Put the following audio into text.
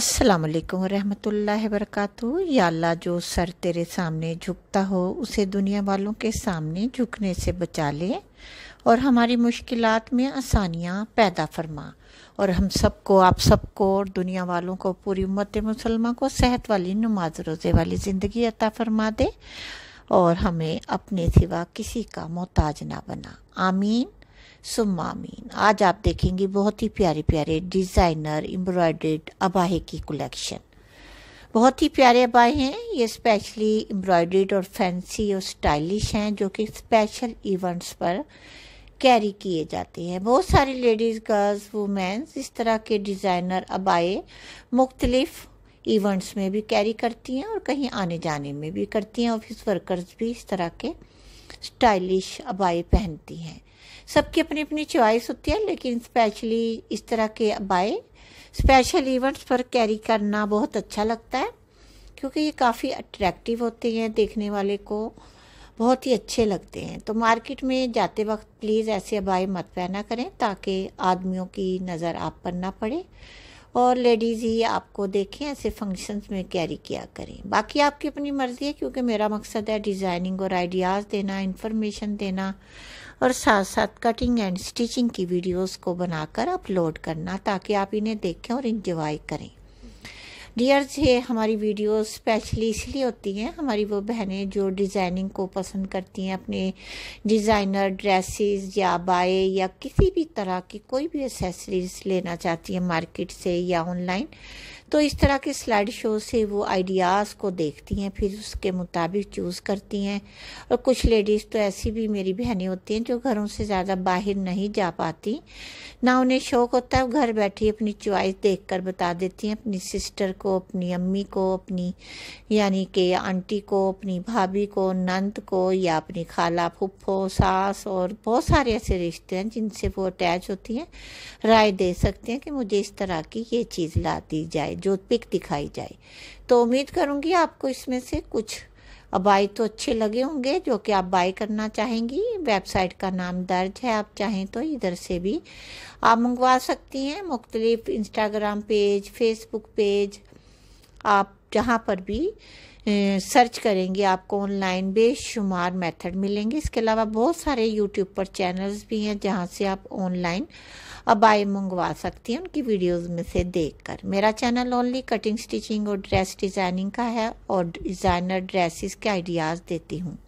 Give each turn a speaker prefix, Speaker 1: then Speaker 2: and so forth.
Speaker 1: अस्सलाम वालेकुम रहमतुल्लाहि वरकत या अल्लाह जो सर तेरे सामने झुकता हो उसे दुनिया वालों के सामने झुकने से बचा ले और हमारी मुश्किलात में आसानियाँ पैदा फरमा और हम सबको आप सबको और दुनिया वालों को पूरी उम्मत मुसलमा को सेहत वाली नमाज रोज़े वाली ज़िंदगी अता फरमा दे और हमें अपने सिवा किसी का मोहताज ना बना आमीन सुमामीन आज आप देखेंगे बहुत ही प्यारे प्यारे डिज़ाइनर एम्ब्रॉयड्रेड अबाहे की कलेक्शन बहुत ही प्यारे अबाहे हैं ये स्पेशली एम्ब्रॉयड्रेड और फैंसी और स्टाइलिश हैं जो कि स्पेशल इवेंट्स पर कैरी किए जाते हैं बहुत सारी लेडीज़ गर्ल्स वुमेंस इस तरह के डिज़ाइनर अबाए मुख्तलिफ़ इवेंट्स में भी कैरी करती हैं और कहीं आने जाने में भी करती हैं ऑफिस वर्कर्स भी इस तरह के स्टाइलिश अबाए पहनती हैं सबकी अपनी अपनी चॉइस होती है लेकिन स्पेशली इस तरह के अबाए स्पेशल इवेंट्स पर कैरी करना बहुत अच्छा लगता है क्योंकि ये काफ़ी अट्रैक्टिव होते हैं देखने वाले को बहुत ही अच्छे लगते हैं तो मार्केट में जाते वक्त प्लीज़ ऐसे अबाए मत पहना करें ताकि आदमियों की नज़र आप पर ना पड़े और लेडीज़ ही आपको देखें ऐसे फंक्शंस में कैरी किया करें बाकी आपकी अपनी मर्ज़ी है क्योंकि मेरा मकसद है डिज़ाइनिंग और आइडियाज़ देना इन्फॉर्मेशन देना और साथ साथ कटिंग एंड स्टिचिंग की वीडियोस को बनाकर अपलोड करना ताकि आप इन्हें देखें और इंजॉय करें डियर से हमारी वीडियो स्पेशली इसलिए होती हैं हमारी वो बहनें जो डिज़ाइनिंग को पसंद करती हैं अपने डिज़ाइनर ड्रेसेस या बाए या किसी भी तरह की कोई भी एसेसरीज लेना चाहती हैं मार्केट से या ऑनलाइन तो इस तरह के स्लाइड शो से वो आइडियाज़ को देखती हैं फिर उसके मुताबिक चूज़ करती हैं और कुछ लेडीज़ तो ऐसी भी मेरी बहनें होती हैं जो घरों से ज़्यादा बाहर नहीं जा पाती ना उन्हें शौक़ होता है घर बैठी अपनी चॉइस देख कर बता देती हैं अपनी सिस्टर को अपनी अम्मी को अपनी यानी कि आंटी को अपनी भाभी को नंद को या अपनी खाला फुफ्फो सास और बहुत सारे ऐसे रिश्ते हैं जिनसे वो अटैच होती हैं राय दे सकते हैं कि मुझे इस तरह की ये चीज़ ला दी जाए जो पिक दिखाई जाए तो उम्मीद करूँगी आपको इसमें से कुछ अबाई तो अच्छे लगे होंगे जो कि आप बाई करना चाहेंगी वेबसाइट का नाम दर्ज है आप चाहें तो इधर से भी आप मंगवा सकती हैं मुख्तलिफ इंस्टाग्राम पेज फेसबुक पेज आप जहाँ पर भी सर्च करेंगे आपको ऑनलाइन बेशुमार मेथड मिलेंगे इसके अलावा बहुत सारे यूट्यूब पर चैनल्स भी हैं जहाँ से आप ऑनलाइन अबाई मंगवा सकती हैं उनकी वीडियोस में से देखकर मेरा चैनल ओनली कटिंग स्टिचिंग और ड्रेस डिज़ाइनिंग का है और डिज़ाइनर ड्रेसेस के आइडियाज़ देती हूँ